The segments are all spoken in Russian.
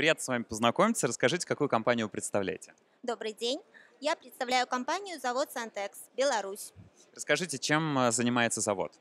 Приятно с вами познакомиться. Расскажите, какую компанию вы представляете? Добрый день. Я представляю компанию «Завод Сантекс», Беларусь. Расскажите, чем э, занимается завод?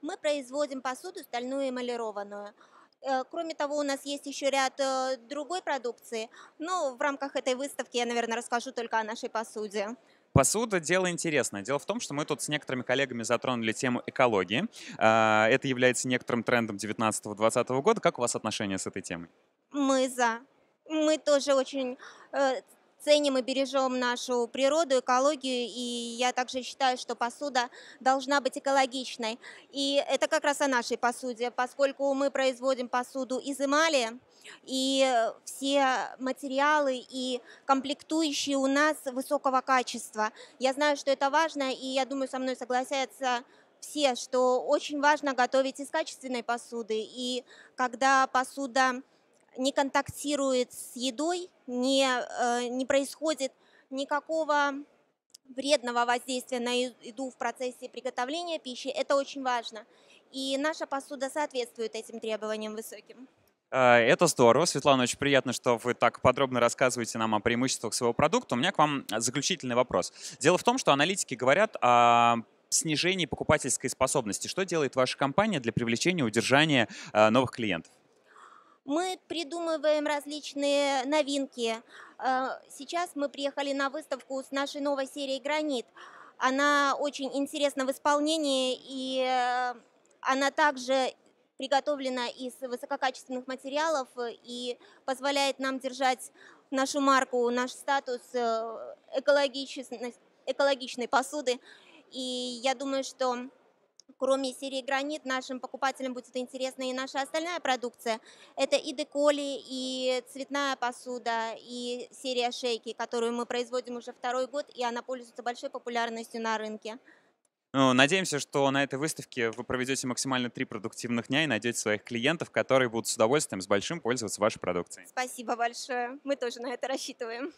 Мы производим посуду стальную эмалированную. Э, кроме того, у нас есть еще ряд э, другой продукции, но в рамках этой выставки я, наверное, расскажу только о нашей посуде. Посуда – дело интересное. Дело в том, что мы тут с некоторыми коллегами затронули тему экологии. Это является некоторым трендом 19-20 года. Как у вас отношения с этой темой? Мы за. Мы тоже очень э, ценим и бережем нашу природу, экологию, и я также считаю, что посуда должна быть экологичной. И это как раз о нашей посуде, поскольку мы производим посуду из эмали, и все материалы и комплектующие у нас высокого качества. Я знаю, что это важно, и я думаю, со мной согласятся все, что очень важно готовить из качественной посуды, и когда посуда не контактирует с едой, не, э, не происходит никакого вредного воздействия на еду в процессе приготовления пищи, это очень важно. И наша посуда соответствует этим требованиям высоким. Э, это здорово. Светлана, очень приятно, что вы так подробно рассказываете нам о преимуществах своего продукта. У меня к вам заключительный вопрос. Дело в том, что аналитики говорят о снижении покупательской способности. Что делает ваша компания для привлечения и удержания э, новых клиентов? Мы придумываем различные новинки. Э, сейчас мы приехали на выставку с нашей новой серией «Гранит». Она очень интересна в исполнении, и э, она также приготовлена из высококачественных материалов и позволяет нам держать нашу марку, наш статус э, экологичной, посуды. И я думаю, что Кроме серии «Гранит», нашим покупателям будет интересна и наша остальная продукция. Это и деколи, и цветная посуда, и серия шейки, которую мы производим уже второй год, и она пользуется большой популярностью на рынке. Ну, надеемся, что на этой выставке вы проведете максимально три продуктивных дня и найдете своих клиентов, которые будут с удовольствием, с большим пользоваться вашей продукцией. Спасибо большое. Мы тоже на это рассчитываем.